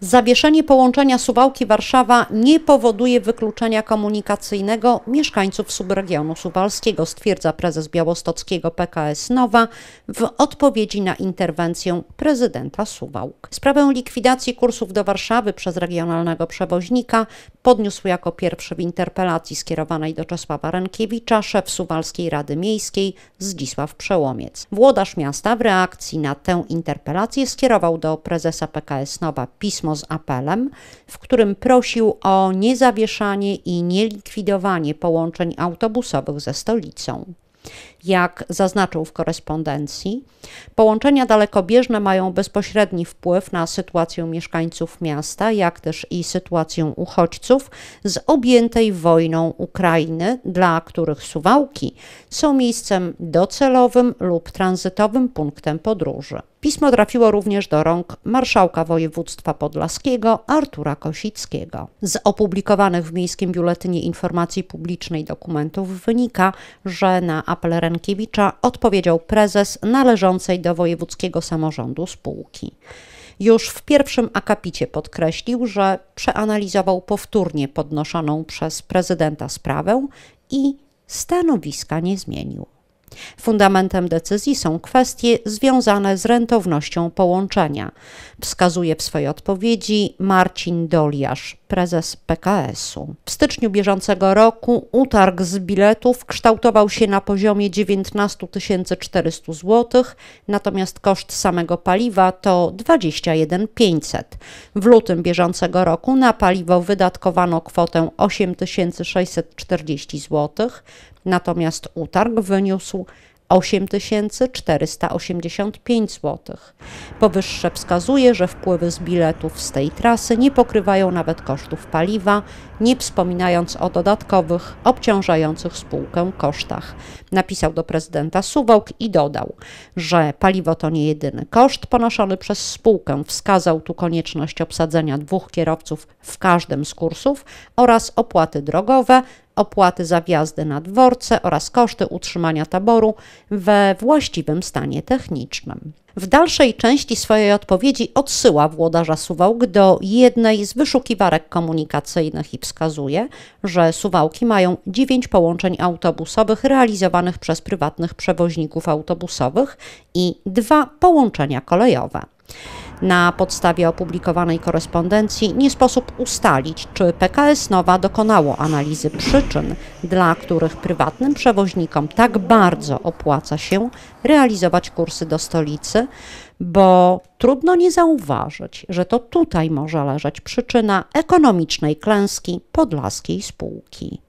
Zawieszenie połączenia Suwałki-Warszawa nie powoduje wykluczenia komunikacyjnego mieszkańców subregionu suwalskiego, stwierdza prezes białostockiego PKS Nowa w odpowiedzi na interwencję prezydenta Suwałk. Sprawę likwidacji kursów do Warszawy przez regionalnego przewoźnika podniósł jako pierwszy w interpelacji skierowanej do Czesława Rankiewicza szef Suwalskiej Rady Miejskiej Zdzisław Przełomiec. Włodarz miasta w reakcji na tę interpelację skierował do prezesa PKS Nowa pismo z apelem, w którym prosił o niezawieszanie i nielikwidowanie połączeń autobusowych ze stolicą jak zaznaczył w korespondencji. Połączenia dalekobieżne mają bezpośredni wpływ na sytuację mieszkańców miasta, jak też i sytuację uchodźców z objętej wojną Ukrainy, dla których Suwałki są miejscem docelowym lub tranzytowym punktem podróży. Pismo trafiło również do rąk marszałka województwa podlaskiego Artura Kosickiego. Z opublikowanych w Miejskim Biuletynie Informacji Publicznej dokumentów wynika, że na apel Renkiewicza odpowiedział prezes należącej do wojewódzkiego samorządu spółki. Już w pierwszym akapicie podkreślił, że przeanalizował powtórnie podnoszoną przez prezydenta sprawę i stanowiska nie zmienił. Fundamentem decyzji są kwestie związane z rentownością połączenia, wskazuje w swojej odpowiedzi Marcin Doliasz, prezes PKS-u. W styczniu bieżącego roku utarg z biletów kształtował się na poziomie 19 400 zł, natomiast koszt samego paliwa to 21 500. W lutym bieżącego roku na paliwo wydatkowano kwotę 8 640 zł, natomiast utarg wyniósł 8485 zł. Powyższe wskazuje, że wpływy z biletów z tej trasy nie pokrywają nawet kosztów paliwa, nie wspominając o dodatkowych, obciążających spółkę kosztach. Napisał do prezydenta Suwałk i dodał, że paliwo to nie jedyny koszt ponoszony przez spółkę. Wskazał tu konieczność obsadzenia dwóch kierowców w każdym z kursów oraz opłaty drogowe, opłaty za wjazdy na dworce oraz koszty utrzymania taboru we właściwym stanie technicznym. W dalszej części swojej odpowiedzi odsyła włodarza Suwałk do jednej z wyszukiwarek komunikacyjnych i wskazuje, że Suwałki mają 9 połączeń autobusowych realizowanych przez prywatnych przewoźników autobusowych i dwa połączenia kolejowe. Na podstawie opublikowanej korespondencji nie sposób ustalić, czy PKS Nowa dokonało analizy przyczyn, dla których prywatnym przewoźnikom tak bardzo opłaca się realizować kursy do stolicy, bo trudno nie zauważyć, że to tutaj może leżeć przyczyna ekonomicznej klęski podlaskiej spółki.